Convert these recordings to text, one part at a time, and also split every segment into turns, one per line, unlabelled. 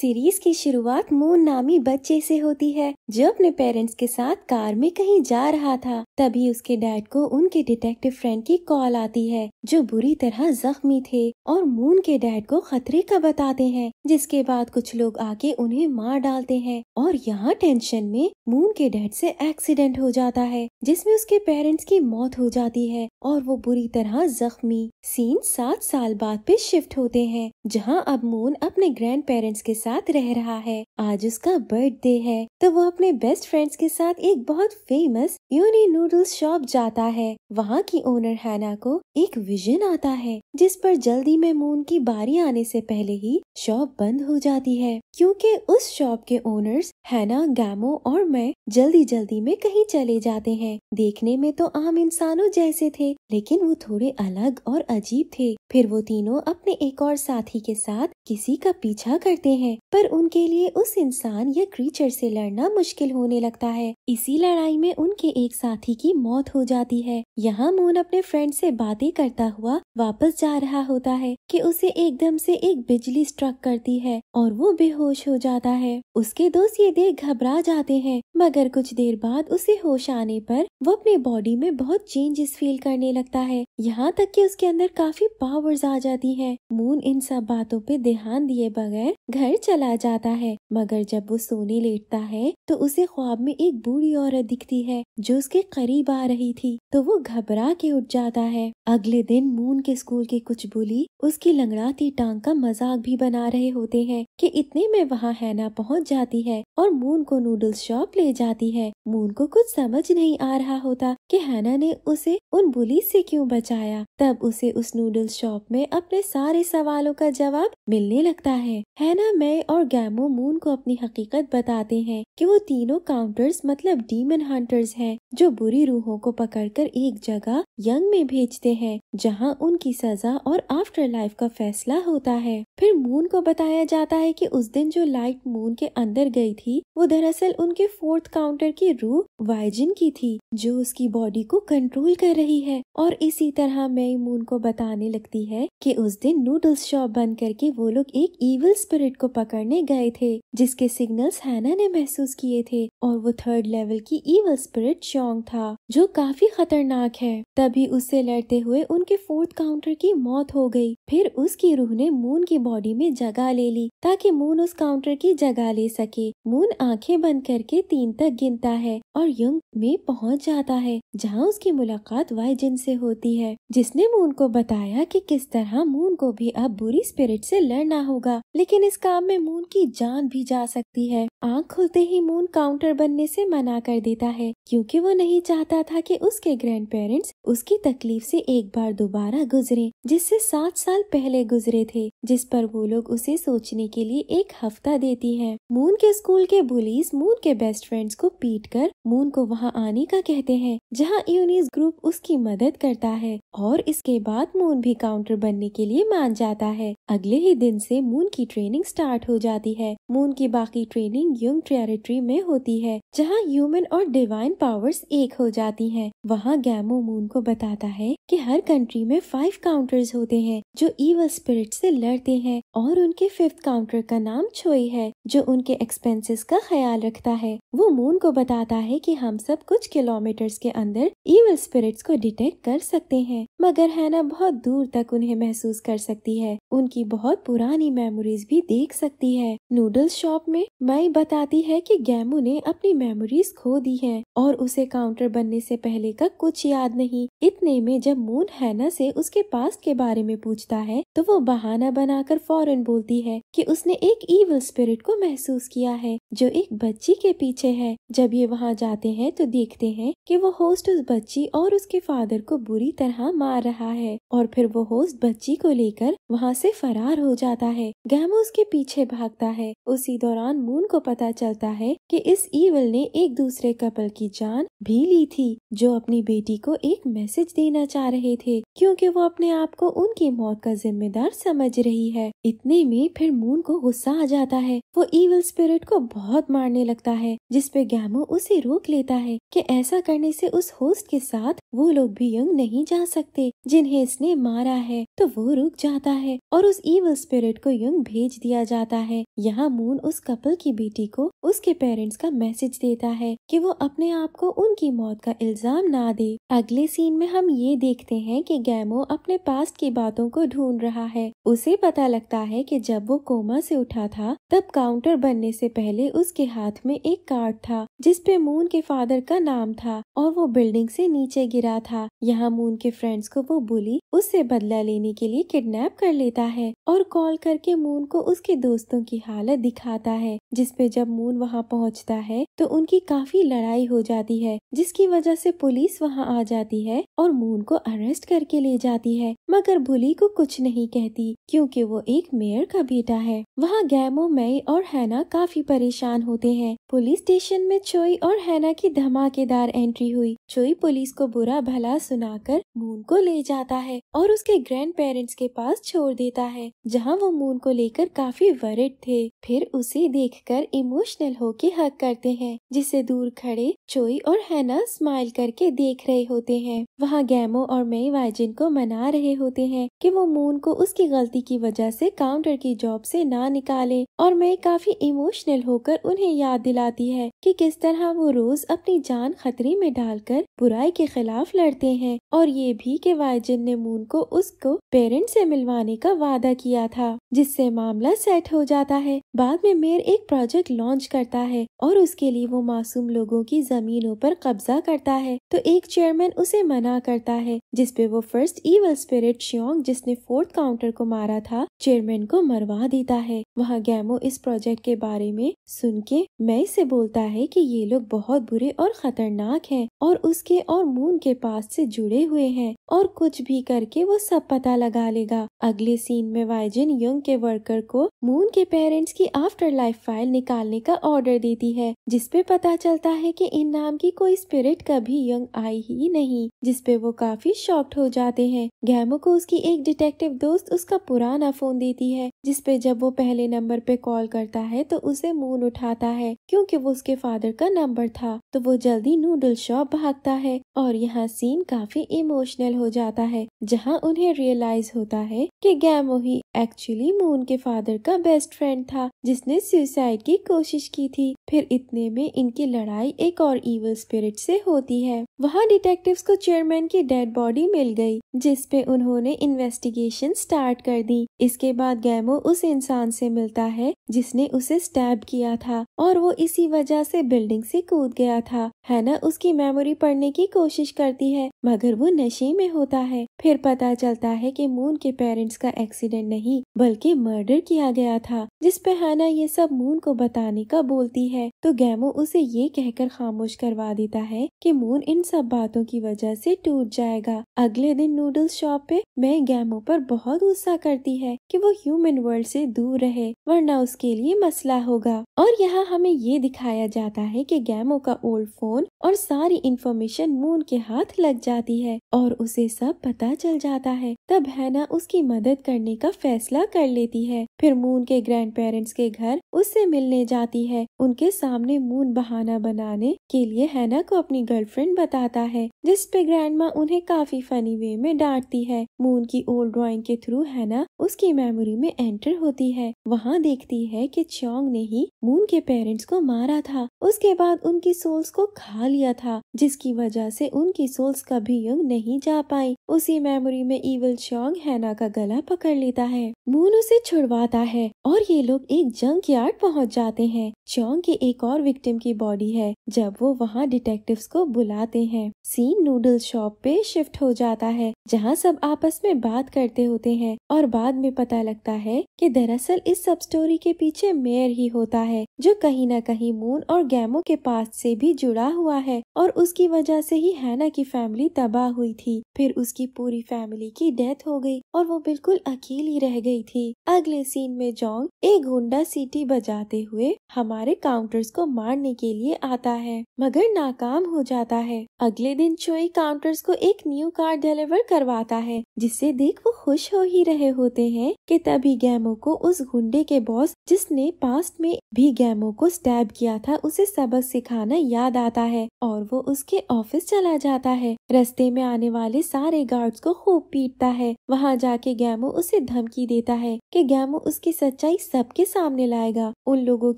Series की शुरुआत moon नामी बच्चे से होती है जो अपने पेरेंट्स के साथ कार में कहीं जा रहा था तभी उसके डैड को उनके डिटेक्टिव फ्रेंड की कॉल आती है जो बुरी तरह जख्मी थे और मून के डैड को खतरे का बताते हैं जिसके बाद कुछ लोग आके उन्हें मार डालते हैं और यहाँ टेंशन में मून के डैड से एक्सीडेंट हो जाता है जिसमें उसके पेरेंट्स की मौत हो जाती है और वो बुरी तरह जख्मी सीन सात साल बाद पे शिफ्ट होते हैं जहाँ अब मून अपने ग्रैंड पेरेंट्स के साथ साथ रह रहा है आज उसका बर्थडे है तो वो अपने बेस्ट फ्रेंड्स के साथ एक बहुत फेमस यूनी नूडल्स शॉप जाता है वहाँ की ओनर हैना को एक विजन आता है जिस पर जल्दी में मून की बारी आने से पहले ही शॉप बंद हो जाती है क्योंकि उस शॉप के ओनर्स हैना गैमो और मैं जल्दी जल्दी में कहीं चले जाते हैं देखने में तो आम इंसानों जैसे थे लेकिन वो थोड़े अलग और अजीब थे फिर वो तीनों अपने एक और साथी के साथ किसी का पीछा करते हैं पर उनके लिए उस इंसान या क्रीचर से लड़ना मुश्किल होने लगता है इसी लड़ाई में उनके एक साथी की मौत हो जाती है यहाँ मून अपने फ्रेंड से बातें करता हुआ वापस जा रहा होता है कि उसे एकदम से एक बिजली स्ट्रक करती है और वो बेहोश हो जाता है उसके दोस्त ये देख घबरा जाते हैं मगर कुछ देर बाद उसे होश आने पर वो अपने बॉडी में बहुत चेंजेस फील करने लगता है यहाँ तक कि उसके अंदर काफी पावर्स आ जाती है मून इन सब बातों पे ध्यान दिए बगैर घर चला जाता है मगर जब वो सोने लेटता है तो उसे ख्वाब में एक बूढ़ी औरत दिखती है जो उसके करीब आ रही थी तो वो घबरा के उठ जाता है अगले दिन मून के स्कूल के कुछ बुली उसकी लंगड़ाती टांग का मजाक भी बना रहे होते हैं कि इतने में वहाँ हैना पहुँच जाती है और मून को नूडल्स शॉप ले जाती है मून को कुछ समझ नहीं आ रहा होता कि हैना ने उसे उन बुलिस से क्यों बचाया तब उसे उस नूडल शॉप में अपने सारे सवालों का जवाब मिलने लगता है हैना मैं और गैमो मून को अपनी हकीकत बताते हैं कि वो तीनों काउंटर्स मतलब डीमन हंटर्स हैं जो बुरी रूहों को पकड़कर एक जगह यंग में भेजते हैं जहां उनकी सजा और आफ्टर लाइफ का फैसला होता है फिर मून को बताया जाता है की उस दिन जो लाइट मून के अंदर गयी थी वो दरअसल उनके फोर्थ काउंटर की रूह वायजिन की थी जो उसकी बॉडी को कंट्रोल कर रही है और इसी तरह मई मून को बताने लगती है कि उस दिन नूडल्स शॉप बंद करके वो लोग एक ईवल स्पिरिट को पकड़ने गए थे जिसके सिग्नल्स हैना ने महसूस किए थे और वो थर्ड लेवल की ईवल स्पिरिट शोंग था जो काफी खतरनाक है तभी उससे लड़ते हुए उनके फोर्थ काउंटर की मौत हो गई फिर उसकी रूह ने मून की बॉडी में जगह ले ली ताकि मून उस काउंटर की जगह ले सके मून आंखें बंद करके तीन तक गिनता है और यंग में पहुंच जाता है जहाँ उसकी मुलाकात वाइजन से होती है जिसने मून को बताया कि किस तरह मून को भी अब बुरी स्पिरिट से लड़ना होगा लेकिन इस काम में मून की जान भी जा सकती है आंख खुलते ही मून काउंटर बनने से मना कर देता है क्योंकि वो नहीं चाहता था कि उसके ग्रैंड पेरेंट्स उसकी तकलीफ से एक बार दोबारा गुजरे जिससे सात साल पहले गुजरे थे जिस पर वो लोग उसे सोचने के लिए एक हफ्ता देती है मून के स्कूल के बुलिस मून के बेस्ट फ्रेंड्स को पीट कर मून को वहाँ आने का कहते हैं जहां यूनिस ग्रुप उसकी मदद करता है और इसके बाद मून भी काउंटर बनने के लिए मान जाता है अगले ही दिन से मून की ट्रेनिंग स्टार्ट हो जाती है मून की बाकी ट्रेनिंग यंग टेरिटरी में होती है जहां ह्यूमन और डिवाइन पावर्स एक हो जाती हैं। वहां गैमो मून को बताता है कि हर कंट्री में फाइव काउंटर्स होते हैं जो ईवल स्पिरिट से लड़ते हैं और उनके फिफ्थ काउंटर का नाम छोई है जो उनके एक्सपेंसेस का ख्याल रखता है वो मून को बताता है की हम सब कुछ किलोमीटर्स के अंदर अंदर ईवल स्पिरिट्स को डिटेक्ट कर सकते हैं मगर हैना बहुत दूर तक उन्हें महसूस कर सकती है उनकी बहुत पुरानी मेमोरीज भी देख सकती है नूडल्स शॉप में मई बताती है कि गैमू ने अपनी मेमोरीज खो दी है और उसे काउंटर बनने से पहले का कुछ याद नहीं इतने में जब मून हैना से उसके पास के बारे में पूछता है तो वो बहाना बनाकर फौरन बोलती है कि उसने एक ईवल स्पिरिट को महसूस किया है जो एक बच्ची के पीछे है जब ये वहाँ जाते हैं तो देखते हैं कि वो हो होस्ट उस बच्ची और उसके फादर को बुरी तरह मार रहा है और फिर वो होस्ट बच्ची को लेकर वहाँ से फरार हो जाता है गैमो उसके पीछे भागता है उसी दौरान मून को पता चलता है कि इस ईवल ने एक दूसरे कपल की जान भी ली थी जो अपनी बेटी को एक मैसेज देना चाह रहे थे क्योंकि वो अपने आप को उनकी मौत का जिम्मेदार समझ रही है इतने में फिर मून को गुस्सा आ जाता है वो ईवल स्पिरिट को बहुत मारने लगता है जिसपे गैमो उसे रोक लेता है कि ऐसा करने से उस होस्ट के साथ वो लोग भी यंग नहीं जा सकते जिन्हें इसने मारा है तो वो रुक जाता है और उस ईवल स्पिरिट को यंग भेज दिया जाता है यहाँ मून उस कपल की बेटी को उसके पेरेंट्स का मैसेज देता है की वो अपने आप को उन खातून की मौत का इल्ज़ाम ना दे अगले सीन में हम ये देखते हैं कि गैमो अपने पास्ट की बातों को ढूंढ रहा है उसे पता लगता है कि जब वो कोमा से उठा था तब काउंटर बनने से पहले उसके हाथ में एक कार्ड था जिसपे मून के फादर का नाम था और वो बिल्डिंग से नीचे गिरा था यहाँ मून के फ्रेंड्स को वो बुली उससे बदला लेने के लिए किडनैप कर लेता है और कॉल करके मून को उसके दोस्तों की हालत दिखाता है जिसपे जब मून वहाँ पहुँचता है तो उनकी काफी लड़ाई हो जाती है जिसकी वजह से पुलिस वहां आ जाती है और मून को अरेस्ट करके ले जाती है मगर भुली को कुछ नहीं कहती क्योंकि वो एक मेयर का बेटा है वहाँ गैमो मई और हैना काफी परेशान होते हैं पुलिस स्टेशन में चोई और हैना की धमाकेदार एंट्री हुई चोई पुलिस को बुरा भला सुनाकर मून को ले जाता है और उसके ग्रैंड पेरेंट्स के पास छोड़ देता है जहाँ वो मून को लेकर काफी वरिड थे फिर उसे देख इमोशनल होके हक करते हैं जिसे दूर खड़े चोई और हैना स्माइल करके देख रहे होते हैं वहाँ गैमो और मई वाइजिन को मना रहे होते हैं कि वो मून को उसकी गलती की वजह से काउंटर की जॉब से ना निकाले और मई काफी इमोशनल होकर उन्हें याद दिलाती है कि किस तरह वो रोज अपनी जान खतरे में डालकर बुराई के खिलाफ लड़ते हैं और ये भी कि वाइजिन ने मून को उसको पेरेंट्स से मिलवाने का वादा किया था जिससे मामला सेट हो जाता है बाद में मेयर एक प्रोजेक्ट लॉन्च करता है और उसके लिए वो मासूम लोगों की जमीनों पर कब्जा करता है तो एक चेयरमैन उसे मना करता है जिसपे वो फर्स्ट ईवल स्पिरिट श्योंग जिसने फोर्थ काउंटर को मारा था चेयरमैन को मरवा देता है वहाँ गैमो इस प्रोजेक्ट के बारे में सुन के मैं से बोलता है कि ये लोग बहुत बुरे और खतरनाक हैं और उसके और मून के पास से जुड़े हुए हैं और कुछ भी करके वो सब पता लगा लेगा अगले सीन में वाइजिन यंग के वर्कर को मून के पेरेंट्स की आफ्टर लाइफ फाइल निकालने का ऑर्डर देती है जिसपे पता चलता है कि इन नाम की कोई कोई स्पिरिट कभी यंग आई ही नहीं जिसपे वो काफी शॉक्ट हो जाते हैं गैमो को उसकी एक डिटेक्टिव दोस्त उसका पुराना फोन देती है जिसपे जब वो पहले नंबर पे कॉल करता है तो उसे मून उठाता है क्योंकि वो उसके फादर का नंबर था तो वो जल्दी नूडल शॉप भागता है और यहाँ सीन काफी इमोशनल हो जाता है जहाँ उन्हें रियलाइज होता है कि गैमो ही एक्चुअली मून के फादर का बेस्ट फ्रेंड था जिसने सुसाइड की कोशिश की थी फिर इतने में इनकी लड़ाई एक और इवल स्पिरिट से होती है वहाँ डिटेक्टिव्स को चेयरमैन की डेड बॉडी मिल गई जिस पे उन्होंने इन्वेस्टिगेशन स्टार्ट कर दी इसके बाद गैमो उस इंसान से मिलता है जिसने उसे स्टैब किया था और वो इसी वजह से बिल्डिंग से कूद गया था है न उसकी मेमोरी पढ़ने की कोशिश करती है मगर वो नशे में होता है फिर पता चलता है कि मून के पेरेंट फ्रेंड्स का एक्सीडेंट नहीं बल्कि मर्डर किया गया था जिस पे हाना ये सब मून को बताने का बोलती है तो गैमो उसे ये कहकर खामोश करवा देता है कि मून इन सब बातों की वजह से टूट जाएगा अगले दिन नूडल्स शॉप पे मैं गैमो पर बहुत गुस्सा करती है कि वो ह्यूमन वर्ल्ड से दूर रहे वरना उसके लिए मसला होगा और यहाँ हमें ये दिखाया जाता है कि गैमो का ओल्ड फोन और सारी इंफॉर्मेशन मून के हाथ लग जाती है और उसे सब पता चल जाता है तब ना उसकी मदद मदद करने का फैसला कर लेती है फिर मून के ग्रैंड पेरेंट्स के घर उससे मिलने जाती है उनके सामने मून बहाना बनाने के लिए हैना को अपनी गर्लफ्रेंड बताता है जिस पे ग्रैंड उन्हें काफी फनी वे में डांटती है मून की ओल्ड ड्राइंग के थ्रू हैना उसकी मेमोरी में एंटर होती है वहाँ देखती है कि चौंग ने ही मून के पेरेंट्स को मारा था उसके बाद उनकी सोल्स को खा लिया था जिसकी वजह से उनकी सोल्स कभी यंग नहीं जा पाई उसी मेमोरी में इवल चौंग हैना का गल गला पकड़ लेता है मून उसे छुड़वाता है और ये लोग एक जंक यार्ड पहुँच जाते हैं चौंग की एक और विक्टिम की बॉडी है जब वो वहाँ डिटेक्टिव को बुलाते हैं सीन नूडल शॉप पे शिफ्ट हो जाता है जहाँ सब आपस में बात करते होते हैं और बाद में पता लगता है कि दरअसल इस सब स्टोरी के पीछे मेयर ही होता है जो कहीं ना कहीं मून और गैमो के पास से भी जुड़ा हुआ है और उसकी वजह से ही हैना की फैमिली तबाह हुई थी फिर उसकी पूरी फैमिली की डेथ हो गई और वो बिल्कुल बिल्कुल अकेली रह गई थी अगले सीन में जोंग एक गुंडा सीटी बजाते हुए हमारे काउंटर्स को मारने के लिए आता है मगर नाकाम हो जाता है अगले दिन चोई काउंटर्स को एक न्यू कार डिलीवर करवाता है जिसे देख वो खुश हो ही रहे होते हैं कि तभी गैमो को उस गुंडे के बॉस जिसने पास्ट में भी गैमो को स्टैब किया था उसे सबक सिखाना याद आता है और वो उसके ऑफिस चला जाता है रस्ते में आने वाले सारे गार्ड्स को खूब पीटता है वहाँ जाके गैमो उसे धमकी देता है कि गैमो उसकी सच्चाई सबके सामने लाएगा उन लोगों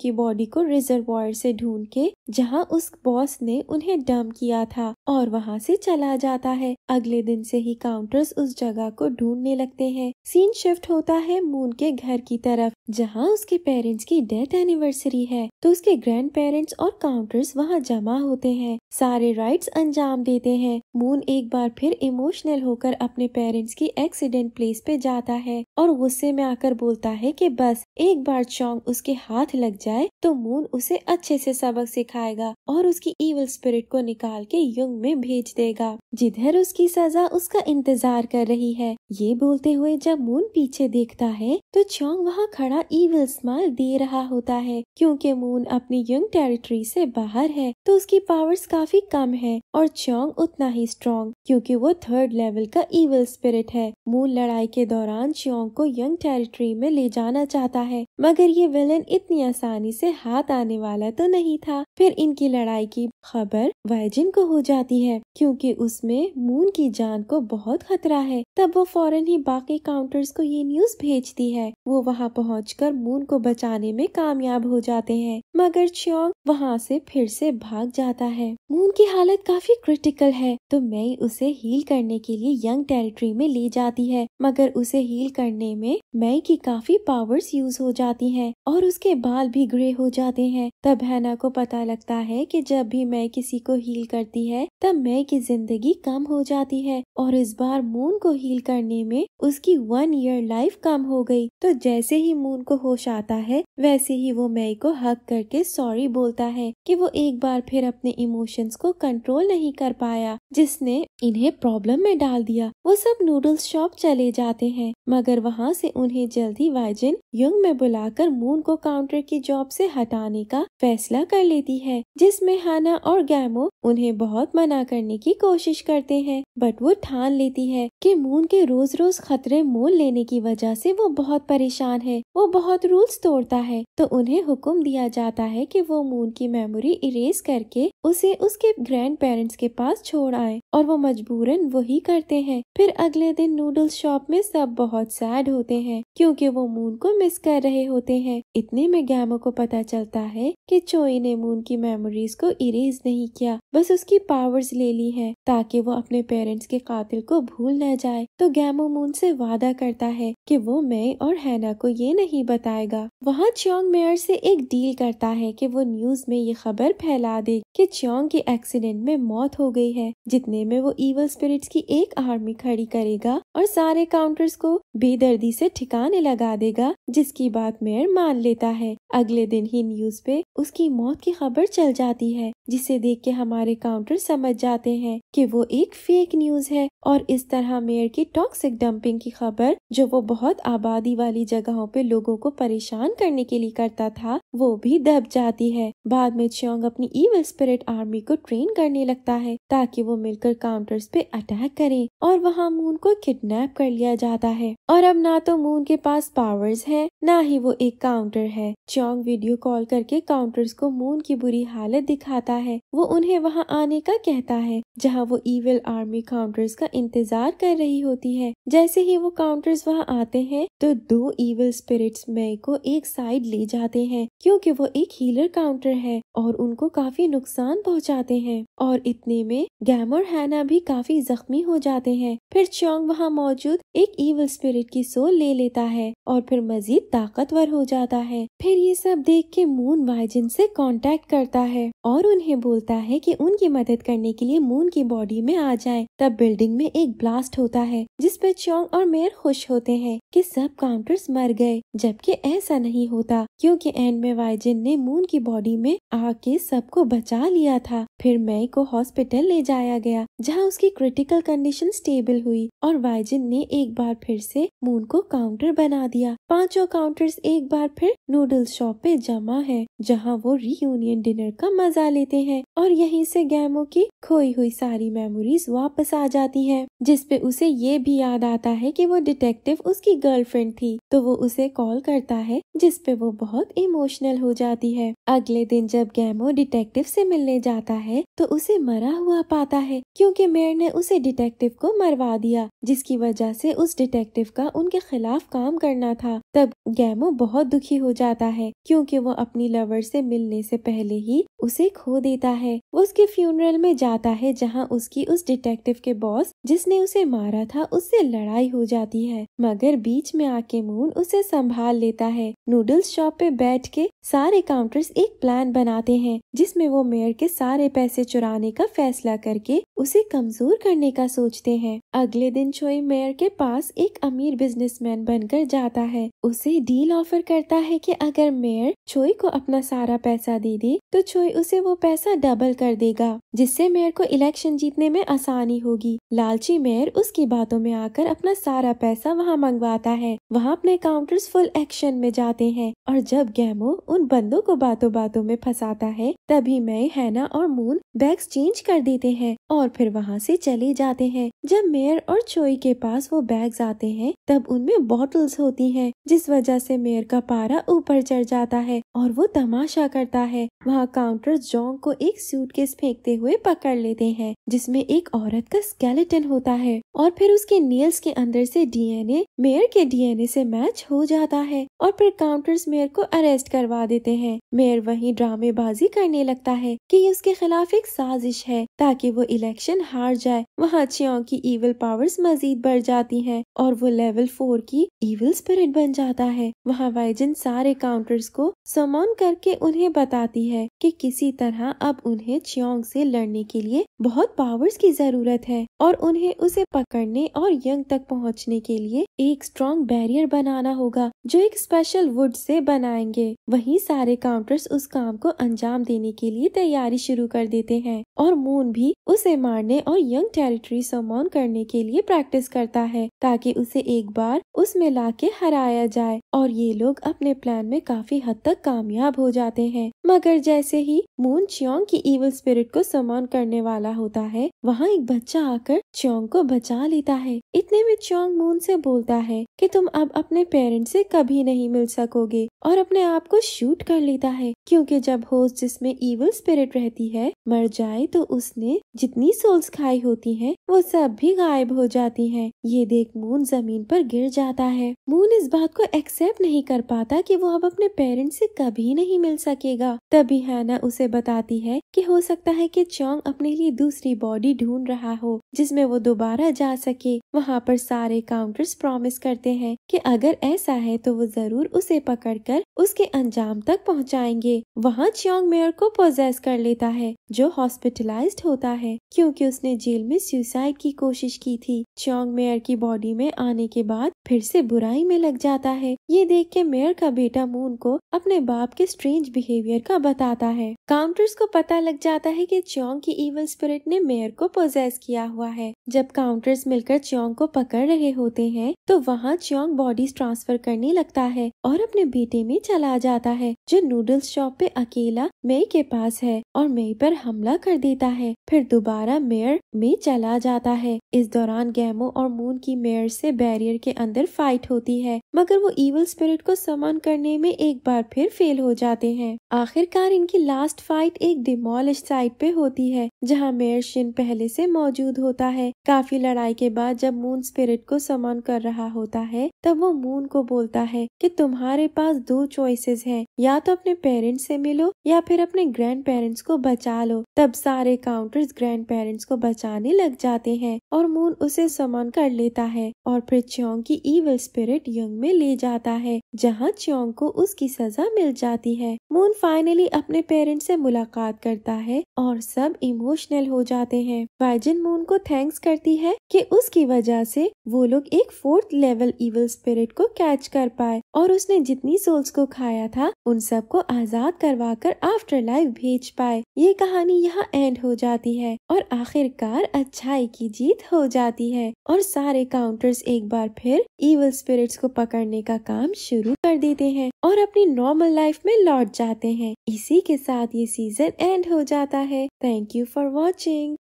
की बॉडी को रिजर्वॉयर से ढूंढ के जहाँ उस बॉस ने उन्हें डम किया था और वहाँ से चला जाता है अगले दिन से ही काउंटर्स उस जगह को ढूंढने लगते है सीन शिफ्ट होता है मून के घर की तरफ जहाँ उसके पेरेंट्स की डेथ एनिवर्सरी है तो उसके ग्रैंड पेरेंट्स और काउंटर्स वहाँ जमा होते हैं सारे राइट्स अंजाम देते हैं मून एक बार फिर इमोशनल होकर अपने पेरेंट्स की एक्सीडेंट प्लेस पे जाता है और गुस्से में आकर बोलता है कि बस एक बार चौंग उसके हाथ लग जाए तो मून उसे अच्छे से सबक सिखाएगा और उसकी ईवल स्पिरिट को निकाल के युग में भेज देगा जिधर उसकी सजा उसका इंतजार कर रही है ये बोलते हुए जब मून पीछे देखता है तो चौंग वहाँ खड़ा ईवल स्माइल दे रहा होता है क्योंकि मून अपनी यंग टेरिटरी से बाहर है तो उसकी पावर्स काफी कम है और चौंग उतना ही स्ट्रॉन्ग क्योंकि वो थर्ड लेवल का इविल स्पिरिट है मून लड़ाई के दौरान श्योंग को यंग टेरिटरी में ले जाना चाहता है मगर ये विलन इतनी आसानी से हाथ आने वाला तो नहीं था फिर इनकी लड़ाई की खबर वाइजिन को हो जाती है क्योंकि उसमें मून की जान को बहुत खतरा है तब वो फौरन ही बाकी काउंटर्स को ये न्यूज भेजती है वो वहाँ पहुँच मून को बचाने में कामयाब हो जाते हैं मगर श्योंग वहाँ से फिर से भाग जाता है मून की हालत काफी क्रिटिकल है तो मई उसे हील करने के लिए यंग टेरिटरी में ले जाती है मगर उसे हील करने में मई की काफी पावर्स यूज हो जाती हैं और उसके बाल भी ग्रे हो जाते हैं तब हैना को पता लगता है कि जब भी मई किसी को हील करती है तब मई की जिंदगी कम हो जाती है और इस बार मून को हील करने में उसकी वन ईयर लाइफ कम हो गई तो जैसे ही मून को होश आता है वैसे ही वो मई को हक करके सॉरी बोलता है कि वो एक बार फिर अपने इमोशंस को कंट्रोल नहीं कर पाया जिस जिसने इन्हें प्रॉब्लम में डाल दिया वो सब नूडल्स शॉप चले जाते हैं मगर वहाँ से उन्हें जल्दी वाइजिन यंग में बुलाकर मून को काउंटर की जॉब से हटाने का फैसला कर लेती है जिसमें हाना और गैमो उन्हें बहुत मना करने की कोशिश करते हैं बट वो ठान लेती है कि मून के रोज रोज खतरे मोल लेने की वजह से वो बहुत परेशान है वो बहुत रूल्स तोड़ता है तो उन्हें हुक्म दिया जाता है की वो मून की मेमोरी इरेज करके उसे उसके ग्रैंड पेरेंट्स के पास छोड़ आए पाए और वो मजबूरन वही करते हैं फिर अगले दिन नूडल शॉप में सब बहुत सैड होते हैं क्योंकि वो मून को मिस कर रहे होते हैं इतने में गैमो को पता चलता है कि चोई ने मून की मेमोरीज को इरेज नहीं किया बस उसकी पावर्स ले ली है ताकि वो अपने पेरेंट्स के कातिल को भूल न जाए तो गैमो मून से वादा करता है कि वो मैं और हैना को ये नहीं बताएगा वहाँ च्योंग मेयर से एक डील करता है कि वो न्यूज में ये खबर फैला दे कि च्योंग के एक्सीडेंट में मौत हो गई है जितने में वो ईवल स्पिरिट्स की एक आर्मी खड़ी करेगा और सारे काउंटर्स को बेदर्दी से ठिकाने लगा देगा जिसकी बात मेयर मान लेता है अगले दिन ही न्यूज पे उसकी मौत की खबर चल जाती है जिसे देख के हमारे काउंटर समझ जाते हैं कि वो एक फेक न्यूज है और इस तरह मेयर की टॉक्सिक डंपिंग की खबर जो वो बहुत आबादी वाली जगहों पे लोगों को परेशान करने के लिए करता था वो भी दब जाती है बाद में च्योंग अपनी ईवल स्पिरिट आर्मी को ट्रेन करने लगता है ताकि वो मिलकर काउंटर्स पे अटैक करें और वहाँ मून को किडनैप कर लिया जाता है और अब ना तो मून के पास पावर्स है ना ही वो एक काउंटर है चौंग वीडियो कॉल करके काउंटर्स को मून की बुरी हालत दिखाता है वो उन्हें वहाँ आने का कहता है जहाँ वो इविल आर्मी काउंटर्स का इंतजार कर रही होती है जैसे ही वो काउंटर्स वहाँ आते हैं तो दो इविल स्पिरिट्स मई को एक साइड ले जाते हैं क्योंकि वो एक हीलर काउंटर है और उनको काफी नुकसान पहुँचाते हैं और इतने में गैमर और हैना भी काफी जख्मी हो जाते हैं फिर चौंग वहाँ मौजूद एक ईवल स्पिरिट की सोल ले लेता है और फिर मजीद ताकतवर हो जाता है फिर ये सब देख के मून वाइजिन से कांटेक्ट करता है और उन्हें बोलता है कि उनकी मदद करने के लिए मून की बॉडी में आ जाएं। तब बिल्डिंग में एक ब्लास्ट होता है जिस पर और मेयर खुश होते हैं कि सब काउंटर्स मर गए जबकि ऐसा नहीं होता क्योंकि एंड में वाइजिन ने मून की बॉडी में आके सबको बचा लिया था फिर मई को हॉस्पिटल ले जाया गया गया जहां उसकी क्रिटिकल कंडीशन स्टेबल हुई और वाइजिन ने एक बार फिर से मून को काउंटर बना दिया पांचों काउंटर्स एक बार फिर नूडल शॉप पे जमा है जहां वो रीयूनियन डिनर का मजा लेते हैं और यहीं से गैमो की खोई हुई सारी मेमोरीज वापस आ जाती है जिसपे उसे ये भी याद आता है की वो डिटेक्टिव उसकी गर्लफ्रेंड थी तो वो उसे कॉल करता है जिसपे वो बहुत इमोशनल हो जाती है अगले दिन जब गैमो डिटेक्टिव से मिलने जाता है तो उसे मरा हुआ पाता है क्योंकि मेयर ने उसे डिटेक्टिव को मरवा दिया जिसकी वजह से उस डिटेक्टिव का उनके खिलाफ काम करना था तब गैमो बहुत दुखी हो जाता है क्योंकि वो अपनी लवर से मिलने से पहले ही उसे खो देता है वो उसके फ्यूनरल में जाता है जहाँ उसकी उस डिटेक्टिव के बॉस जिसने उसे मारा था उससे लड़ाई हो जाती है मगर बीच में आके मून उसे संभाल लेता है नूडल्स शॉप पे बैठ के सारे काउंटर्स एक प्लान बनाते हैं जिसमें वो मेयर के सारे पैसे चुराने का फैसला करके उसे कमजोर करने का सोचते हैं अगले दिन छोई मेयर के पास एक अमीर बिजनेसमैन बनकर जाता है उसे डील ऑफर करता है कि अगर मेयर चोई को अपना सारा पैसा दे दे तो चोई उसे वो पैसा डबल कर देगा जिससे मेयर को इलेक्शन जीतने में आसानी होगी लालची मेयर उसकी बातों में आकर अपना सारा पैसा वहाँ मंगवाता है वहाँ अपने काउंटर्स फुल एक्शन में जाते हैं और जब गैमो उन बंदों को बातों बातों में फंसाता है तभी मैं हैना और मून बैग्स चेंज कर देते हैं और फिर वहाँ से चले जाते हैं जब मेयर और चोई के पास वो बैग आते हैं तब उनमें बॉटल्स होती हैं जिस वजह से मेयर का पारा ऊपर चढ़ जाता है और वो तमाशा करता है वहाँ काउंटर जोंग को एक सूटकेस फेंकते हुए पकड़ लेते हैं जिसमें एक औरत का स्केलेटन होता है और फिर उसके नील्स के अंदर से डीएनए मेयर के डीएनए से मैच हो जाता है और फिर काउंटर्स मेयर को अरेस्ट करवा देते हैं मेयर वहीं ड्रामेबाजी करने लगता है कि ये उसके खिलाफ एक साजिश है ताकि वो इलेक्शन हार जाए वहाँ चियोंग की ईवल पावर्स मजीद बढ़ जाती है और वो लेवल फोर की ईवल स्पिरिट बन जाता है वहाँ वाइजन सारे काउंटर्स को समान करके उन्हें बताती है कि किसी तरह अब उन्हें चियोंग से लड़ने के लिए बहुत पावर्स की जरूरत है और उन्हें उसे पकड़ने और यंग तक पहुंचने के लिए एक स्ट्रॉन्ग बैरियर बनाना होगा जो एक स्पेशल वुड से बनाएंगे वही सारे काउंटर्स उस काम को अंजाम देने के लिए तैयारी शुरू कर देते हैं और मून भी उसे मारने और यंग टेरिटरी समान करने के लिए प्रैक्टिस करता है ताकि उसे एक बार उसमें ला हराया जाए और ये लोग अपने प्लान में काफी हद तक कामयाब हो जाते हैं मगर जैसे ही मून च्योंग की ईवल स्पिरिट को समान करने वाला होता है वहाँ एक बच्चा आकर च्योंग को बचा लेता है इतने में च्योंग मून से बोलता है कि तुम अब अपने पेरेंट्स से कभी नहीं मिल सकोगे और अपने आप को शूट कर लेता है क्योंकि जब होस्ट जिसमें ईवल स्पिरिट रहती है मर जाए तो उसने जितनी सोल्स खाई होती है वो सब भी गायब हो जाती है ये देख मून जमीन पर गिर जाता है मून इस बात को एक्सेप्ट नहीं कर पाता कि वो अब अपने पेरेंट्स से कभी नहीं मिल सकेगा तभी हैना उसे बताती है कि हो सकता है कि चौंग अपने लिए दूसरी बॉडी ढूंढ रहा हो जिसमें वो दोबारा जा सके वहाँ पर सारे काउंटर्स प्रॉमिस करते हैं कि अगर ऐसा है तो वो जरूर उसे पकड़कर उसके अंजाम तक पहुँचाएंगे वहाँ चौंग मेयर को पोजेस कर लेता है जो हॉस्पिटलाइज होता है क्यूँकी उसने जेल में सुसाइड की कोशिश की थी चौंग मेयर की बॉडी में आने के बाद फिर से बुराई में लग जाता है ये देख के मेयर का बेटा मून को अपने बाप के स्ट्रेंज बिहेवियर का बताता है काउंटर्स को पता लग जाता है कि चौंग की इवल स्पिरिट ने मेयर को पोजेस किया हुआ है जब काउंटर्स मिलकर चौंग को पकड़ रहे होते हैं तो वहाँ चौंग बॉडीज ट्रांसफर करने लगता है और अपने बेटे में चला जाता है जो नूडल्स शॉप पे अकेला मई के पास है और मई पर हमला कर देता है फिर दोबारा मेयर में चला जाता है इस दौरान गैमो और मून की मेयर से बैरियर के अंदर फाइट होती है मगर वो ईवल स्पिरिट को समान करने में एक बार फिर फेल हो जाते हैं आखिरकार इनकी लास्ट फाइट एक डिमोलिश साइट पे होती है जहां मेयर शिन पहले से मौजूद होता है काफी लड़ाई के बाद जब मून स्पिरिट को समान कर रहा होता है तब वो मून को बोलता है कि तुम्हारे पास दो चॉइसेस हैं या तो अपने पेरेंट्स से मिलो या फिर अपने ग्रैंड पेरेंट्स को बचा लो तब सारे काउंटर्स ग्रैंड पेरेंट्स को बचाने लग जाते हैं और मून उसे समान कर लेता है और फिर च्योंग की ईवल स्पिरिट यंग में ले जाता है जहाँ च्योंग को उसकी सजा मिल जाती है मून फाइनली अपने पेरेंट्स से मुलाकात करता है और सब इमो इमोशनल हो जाते हैं वाइजन मून को थैंक्स करती है कि उसकी वजह से वो लोग एक फोर्थ लेवल इवल स्पिरिट को कैच कर पाए और उसने जितनी सोल्स को खाया था उन सबको आजाद करवा कर आफ्टर लाइफ भेज पाए ये कहानी यहाँ एंड हो जाती है और आखिरकार अच्छाई की जीत हो जाती है और सारे काउंटर्स एक बार फिर इवल स्पिरिट्स को पकड़ने का काम शुरू कर देते हैं और अपनी नॉर्मल लाइफ में लौट जाते हैं इसी के साथ ये सीजन एंड हो जाता है थैंक यू फॉर वॉचिंग